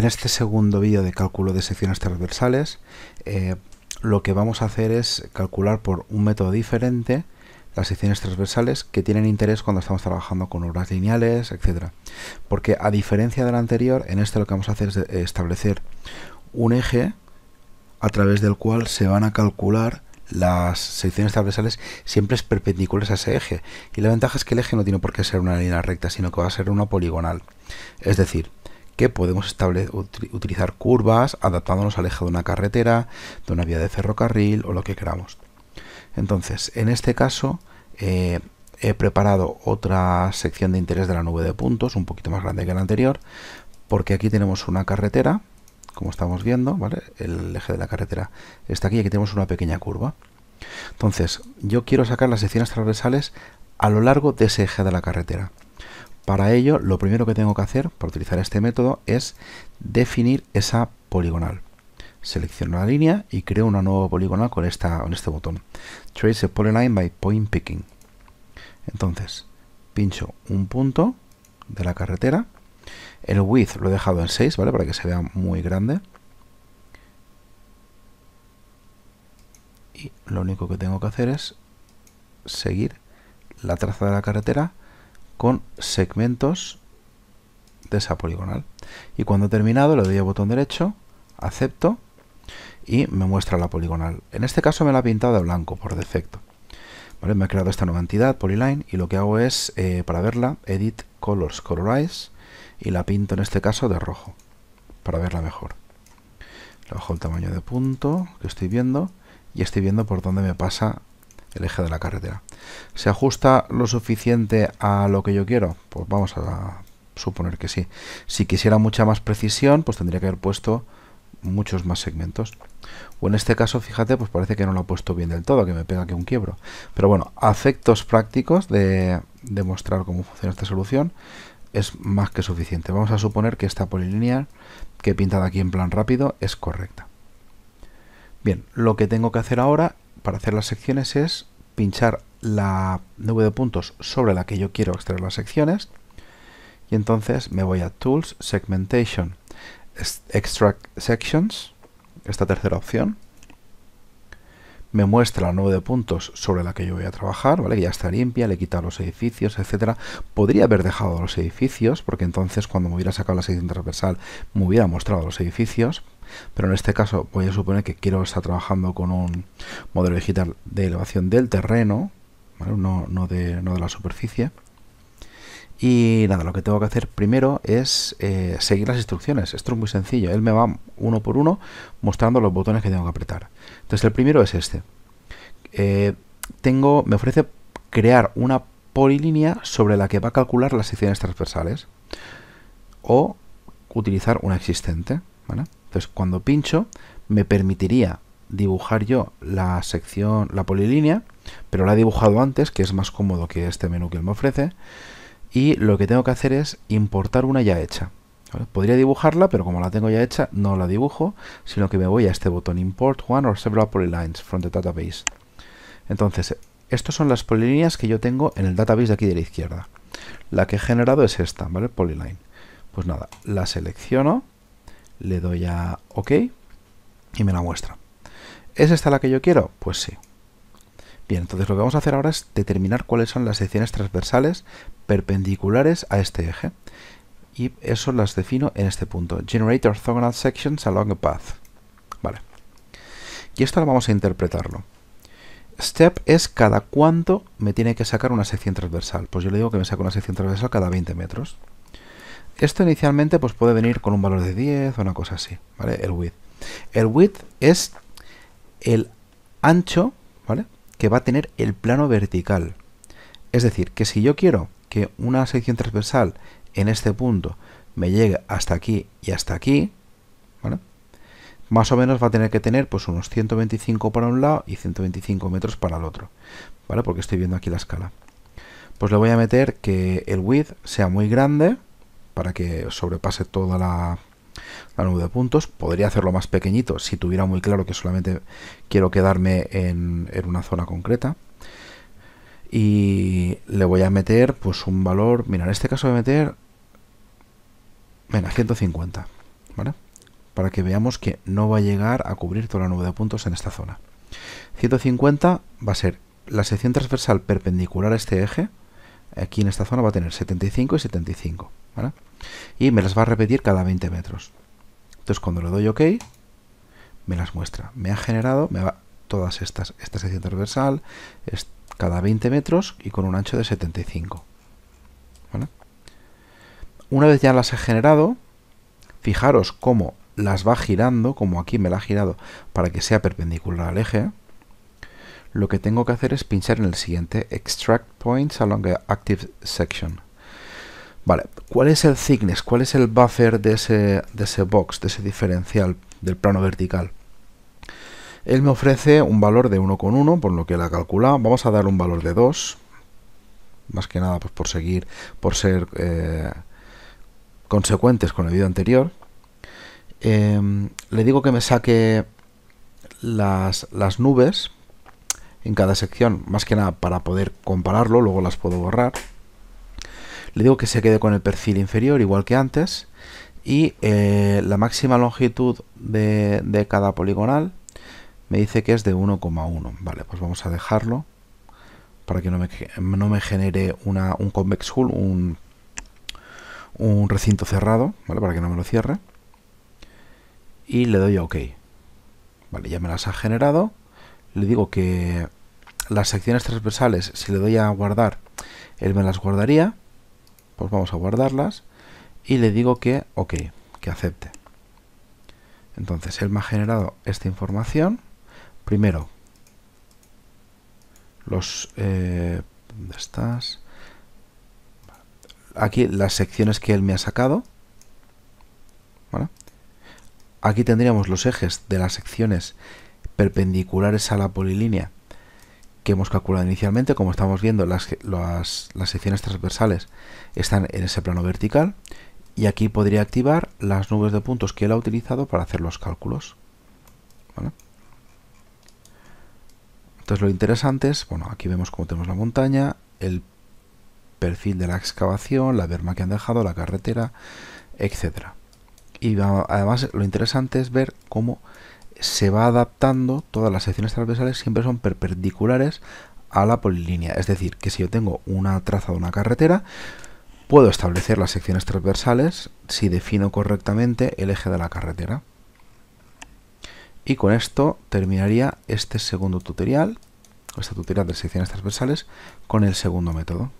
En este segundo vídeo de cálculo de secciones transversales, eh, lo que vamos a hacer es calcular por un método diferente las secciones transversales que tienen interés cuando estamos trabajando con obras lineales, etcétera. Porque a diferencia del anterior, en este lo que vamos a hacer es eh, establecer un eje a través del cual se van a calcular las secciones transversales siempre es perpendiculares a ese eje. Y la ventaja es que el eje no tiene por qué ser una línea recta, sino que va a ser una poligonal. Es decir, que podemos utilizar curvas adaptándonos al eje de una carretera, de una vía de ferrocarril o lo que queramos. Entonces, en este caso eh, he preparado otra sección de interés de la nube de puntos, un poquito más grande que la anterior, porque aquí tenemos una carretera, como estamos viendo, el eje de la carretera está aquí y aquí tenemos una pequeña curva. Entonces, yo quiero sacar las secciones transversales a lo largo de ese eje de la carretera. Para ello, lo primero que tengo que hacer para utilizar este método es definir esa poligonal. Selecciono la línea y creo una nueva poligonal con, esta, este botón. Trace a polyline by point picking. Entonces, pincho un punto de la carretera. El width lo he dejado en 6, ¿vale? Para que se vea muy grande. Y lo único que tengo que hacer es seguir la traza de la carretera con segmentos de esa poligonal. Y cuando he terminado le doy al botón derecho, acepto y me muestra la poligonal. En este caso me la ha pintado de blanco por defecto. Me ha creado esta nueva entidad, Polyline, y lo que hago es, eh, para verla, Edit Colors, Colorize, y la pinto en este caso de rojo, para verla mejor. bajo el tamaño de punto que estoy viendo, y estoy viendo por dónde me pasa el eje de la carretera. ¿Se ajusta lo suficiente a lo que yo quiero? Pues vamos a suponer que sí. Si quisiera mucha más precisión, pues tendría que haber puesto muchos más segmentos. O en este caso, fíjate, pues parece que no lo ha puesto bien del todo, que me pega que un quiebro. Pero bueno, afectos efectos prácticos de demostrar cómo funciona esta solución, es más que suficiente. Vamos a suponer que esta polilínea que he pintado aquí en plan rápido es correcta. Bien, lo que tengo que hacer ahora para hacer las secciones es pinchar la nube de puntos sobre la que yo quiero extraer las secciones. Y entonces me voy a Tools, Segmentation, Extract Sections, esta tercera opción me muestra la nube de puntos sobre la que yo voy a trabajar, ¿vale? Que ya está limpia, le he quitado los edificios, etcétera. Podría haber dejado los edificios, porque entonces cuando me hubiera sacado la sección transversal me hubiera mostrado los edificios. Pero en este caso voy a suponer que quiero estar trabajando con un modelo digital de elevación del terreno, no, no, de, no de la superficie. Y nada, lo que tengo que hacer primero es eh, seguir las instrucciones. Esto es muy sencillo. Él me va uno por uno mostrando los botones que tengo que apretar. Entonces el primero es este. Eh, tengo, me ofrece crear una polilínea sobre la que va a calcular las secciones transversales o utilizar una existente. Entonces cuando pincho me permitiría dibujar yo la sección, la polilínea, pero la he dibujado antes, que es más cómodo que este menú que él me ofrece y lo que tengo que hacer es importar una ya hecha. Podría dibujarla, pero como la tengo ya hecha, no la dibujo, sino que me voy a este botón Import one or several polylines from the database. Entonces, estas son las polilíneas que yo tengo en el database de aquí de la izquierda. La que he generado es esta, ¿vale? Polyline. Pues nada, la selecciono, le doy a OK y me la muestra. ¿Es esta la que yo quiero? Pues sí. Bien, entonces lo que vamos a hacer ahora es determinar cuáles son las secciones transversales perpendiculares a este eje. Y eso las defino en este punto. Generate orthogonal sections along a path. Vale. Y esto ahora vamos a interpretarlo. Step es cada cuánto me tiene que sacar una sección transversal. Pues yo le digo que me saca una sección transversal cada 20 metros. Esto inicialmente pues puede venir con un valor de 10 o una cosa así, ¿vale? El width. El width es el ancho, ¿vale? que va a tener el plano vertical. Es decir, que si yo quiero que una sección transversal en este punto me llegue hasta aquí y hasta aquí, ¿vale? más o menos va a tener que tener pues unos 125 para un lado y 125 metros para el otro, ¿vale? Porque estoy viendo aquí la escala. Pues le voy a meter que el width sea muy grande para que sobrepase toda la la nube de puntos. Podría hacerlo más pequeñito si tuviera muy claro que solamente quiero quedarme en, una zona concreta. Y le voy a meter pues un valor, mira, en este caso voy a meter, 150, Para que veamos que no va a llegar a cubrir toda la nube de puntos en esta zona. 150 va a ser la sección transversal perpendicular a este eje, aquí en esta zona va a tener 75 y 75, ¿vale? y me las va a repetir cada 20 metros. Entonces cuando le doy OK, me las muestra. Me ha generado me va, todas estas, esta sección transversal, cada 20 metros y con un ancho de 75. Una vez ya las he generado, fijaros cómo las va girando, como aquí me la ha girado, para que sea perpendicular al eje, lo que tengo que hacer es pinchar en el siguiente Extract Points along the Active Section. Vale, ¿cuál es el thickness? ¿Cuál es el buffer de ese, de ese box, de ese diferencial del plano vertical? Él me ofrece un valor de 1,1, por lo que la calcula. Vamos a dar un valor de 2, más que nada pues, por seguir, por ser eh, consecuentes con el vídeo anterior. Em, le digo que me saque las, las nubes en cada sección, más que nada para poder compararlo, luego las puedo borrar. Le digo que se quede con el perfil inferior igual que antes y eh, la máxima longitud de, cada poligonal me dice que es de 1,1. Vale, pues vamos a dejarlo para que no me, genere un convex hull, un, recinto cerrado, ¿vale? Para que no me lo cierre. Y le doy a OK. Vale, ya me las ha generado. Le digo que las secciones transversales, si le doy a guardar, él me las guardaría pues vamos a guardarlas y le digo que ok, que acepte. Entonces él me ha generado esta información. Primero, los... Eh, ¿Dónde estás? Aquí las secciones que él me ha sacado. Aquí tendríamos los ejes de las secciones perpendiculares a la polilínea hemos calculado inicialmente. Como estamos viendo, las, las, secciones transversales están en ese plano vertical y aquí podría activar las nubes de puntos que él ha utilizado para hacer los cálculos. Entonces lo interesante es, bueno, aquí vemos cómo tenemos la montaña, el perfil de la excavación, la berma que han dejado, la carretera, etcétera. Y además lo interesante es ver cómo se va adaptando, todas las secciones transversales siempre son perpendiculares a la polilínea. Es decir, que si yo tengo una traza de una carretera, puedo establecer las secciones transversales si defino correctamente el eje de la carretera. Y con esto terminaría este segundo tutorial, este tutorial de secciones transversales, con el segundo método.